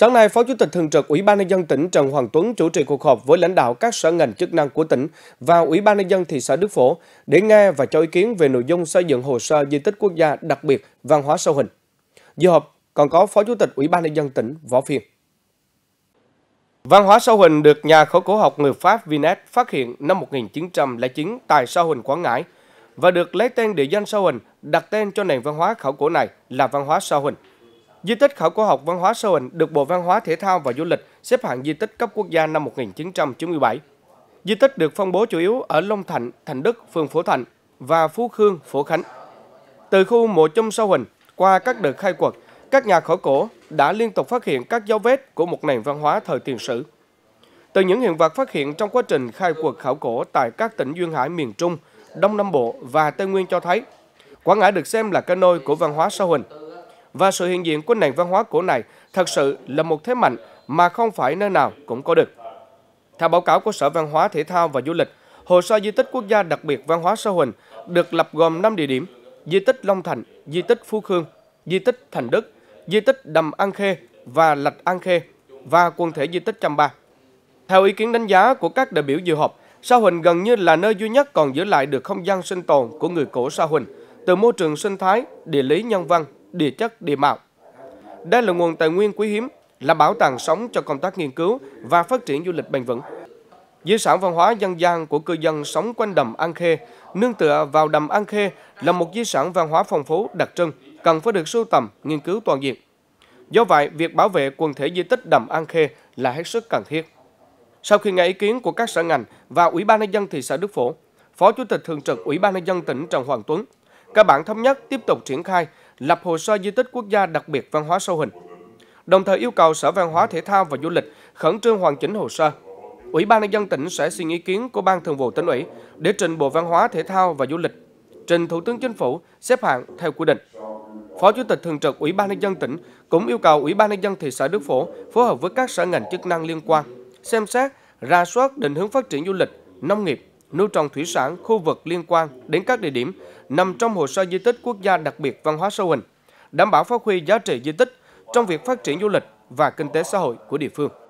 Sáng nay, Phó Chủ tịch Thường trực Ủy ban nhân dân tỉnh Trần Hoàng Tuấn chủ trì cuộc họp với lãnh đạo các sở ngành chức năng của tỉnh và Ủy ban nhân dân thị xã Đức Phổ để nghe và cho ý kiến về nội dung xây dựng hồ sơ di tích quốc gia đặc biệt văn hóa sâu hình. Dự họp còn có Phó Chủ tịch Ủy ban nhân dân tỉnh Võ Phiên. Văn hóa sâu hình được nhà khảo cổ học người Pháp Vinet phát hiện năm 1909 tại sâu hình Quảng Ngãi và được lấy tên địa danh sâu hình đặt tên cho nền văn hóa khảo cổ này là văn hóa sâu hình. Di tích khảo cổ học văn hóa Sô Hình được Bộ Văn hóa Thể thao và Du lịch xếp hạng di tích cấp quốc gia năm 1997. Di tích được phân bố chủ yếu ở Long Thạnh, Thành Đức, phường Phổ Thạnh và Phú Khương, Phổ Khánh. Từ khu mộ châm Sô Hình qua các đợt khai quật, các nhà khảo cổ đã liên tục phát hiện các dấu vết của một nền văn hóa thời tiền sử. Từ những hiện vật phát hiện trong quá trình khai quật khảo cổ tại các tỉnh duyên hải miền Trung, Đông Nam Bộ và Tây Nguyên cho thấy, Quảng Ngãi được xem là cái nôi của văn hóa Sô Hình – và sự hiện diện của nền văn hóa cổ này thật sự là một thế mạnh mà không phải nơi nào cũng có được. Theo báo cáo của Sở Văn hóa, Thể thao và Du lịch, hồ sơ di tích quốc gia đặc biệt văn hóa Sa Huỳnh được lập gồm 5 địa điểm: di tích Long Thành, di tích Phú Khương, di tích Thành Đức, di tích Đầm An Khê và Lạch An Khê và quần thể di tích Chăm Ba. Theo ý kiến đánh giá của các đại biểu dự họp, Sa Huỳnh gần như là nơi duy nhất còn giữ lại được không gian sinh tồn của người cổ Sa Huỳnh, từ môi trường sinh thái, địa lý nhân văn địa chất, địa mạo. Đây là nguồn tài nguyên quý hiếm, là bảo tàng sống cho công tác nghiên cứu và phát triển du lịch bền vững. Di sản văn hóa dân gian của cư dân sống quanh đầm An Khê, nương tựa vào đầm An Khê là một di sản văn hóa phong phú đặc trưng, cần phải được sưu tầm, nghiên cứu toàn diện. Do vậy, việc bảo vệ quần thể di tích đầm An Khê là hết sức cần thiết. Sau khi nghe ý kiến của các sở ngành và Ủy ban nhân dân thị xã Đức Phổ, Phó Chủ tịch Thường trực Ủy ban nhân dân tỉnh Trần Hoàng Tuấn, các bạn thống nhất tiếp tục triển khai lập hồ sơ di tích quốc gia đặc biệt văn hóa sâu hình. Đồng thời yêu cầu Sở Văn hóa Thể thao và Du lịch khẩn trương hoàn chỉnh hồ sơ. Ủy ban nhân dân tỉnh sẽ xin ý kiến của Ban Thường vụ tỉnh ủy để trình Bộ Văn hóa Thể thao và Du lịch trình Thủ tướng Chính phủ xếp hạng theo quy định. Phó Chủ tịch thường trực Ủy ban nhân dân tỉnh cũng yêu cầu Ủy ban nhân dân thị xã Đức Phổ phối hợp với các sở ngành chức năng liên quan xem xét, ra soát định hướng phát triển du lịch, nông nghiệp, nuôi trồng thủy sản khu vực liên quan đến các địa điểm nằm trong hồ sơ di tích quốc gia đặc biệt văn hóa Sâu Hình, đảm bảo phát huy giá trị di tích trong việc phát triển du lịch và kinh tế xã hội của địa phương.